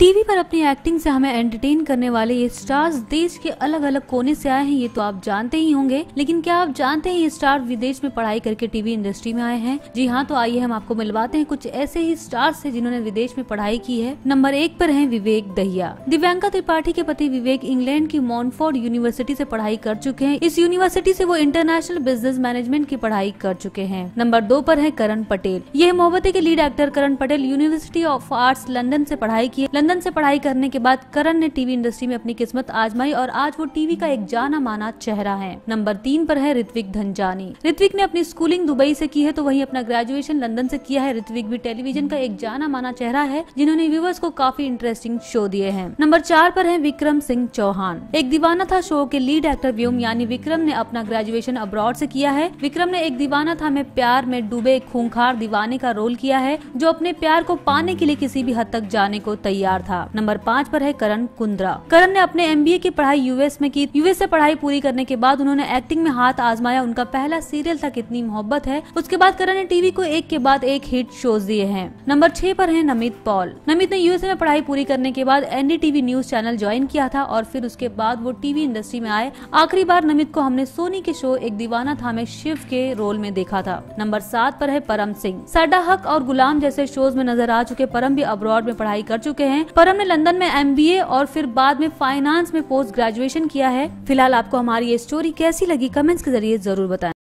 TV पर अपनी acting से हमें एंटरटेन करने वाले ये स्टार्स देश के अलग अलग कोने से आए हैं ये तो आप जानते ही होंगे लेकिन क्या आप जानते हैं ये स्टार विदेश में पढ़ाई करके टीवी इंडस्ट्री में आए हैं जी हाँ तो आइए हम आपको मिलवाते हैं कुछ ऐसे ही स्टार से जिन्होंने विदेश में पढ़ाई की है नंबर एक पर है विवेक दहिया दिव्यांका त्रिपाठी के पति विवेक इंग्लैंड की मॉनफोर्ड यूनिवर्सिटी ऐसी पढ़ाई कर चुके हैं इस यूनिवर्सिटी ऐसी वो इंटरनेशनल बिजनेस मैनेजमेंट की पढ़ाई कर चुके हैं नंबर दो आरोप है करण पटेल यह मोहब्बते के lead actor Karan Patel university of arts London ऐसी पढ़ाई की लंदन से पढ़ाई करने के बाद करण ने टीवी इंडस्ट्री में अपनी किस्मत आजमाई और आज वो टीवी का एक जाना माना चेहरा है नंबर तीन पर है ऋत्विक धनजानी ऋत्विक ने अपनी स्कूलिंग दुबई से की है तो वही अपना ग्रेजुएशन लंदन से किया है ऋत्विक भी टेलीविजन का एक जाना माना चेहरा है जिन्होंने व्यूवर्स को काफी इंटरेस्टिंग शो दिए है नंबर चार पर है विक्रम सिंह चौहान एक दीवाना था शो के लीड एक्टर व्योम यानी विक्रम ने अपना ग्रेजुएशन अब्रॉड ऐसी किया है विक्रम ने एक दीवाना था मैं प्यार में डूबे खूंखार दीवाने का रोल किया है जो अपने प्यार को पाने के लिए किसी भी हद तक जाने को तैयार हकदार था नंबर पाँच पर है करण कुंद्रा करण ने अपने एम की पढ़ाई यूएस में की यूएस ऐसी पढ़ाई पूरी करने के बाद उन्होंने एक्टिंग में हाथ आजमाया उनका पहला सीरियल था कितनी मोहब्बत है उसके बाद करण ने टीवी को एक के बाद एक हिट शोज दिए हैं नंबर छह पर है नमित पॉल नमित ने यूएस में पढ़ाई पूरी करने के बाद एनडीटीवी न्यूज चैनल ज्वाइन किया था और फिर उसके बाद वो टीवी इंडस्ट्री में आए आखिरी बार नमित को हमने सोनी के शो एक दीवाना था में शिव के रोल में देखा था नंबर सात पर है परम सिंह साडा हक और गुलाम जैसे शोज में नजर आ चुके परम भी अब्रॉड में पढ़ाई कर चुके हैं परम ने लंदन में एम और फिर बाद में फाइनेंस में पोस्ट ग्रेजुएशन किया है फिलहाल आपको हमारी ये स्टोरी कैसी लगी कमेंट्स के जरिए जरूर बताएं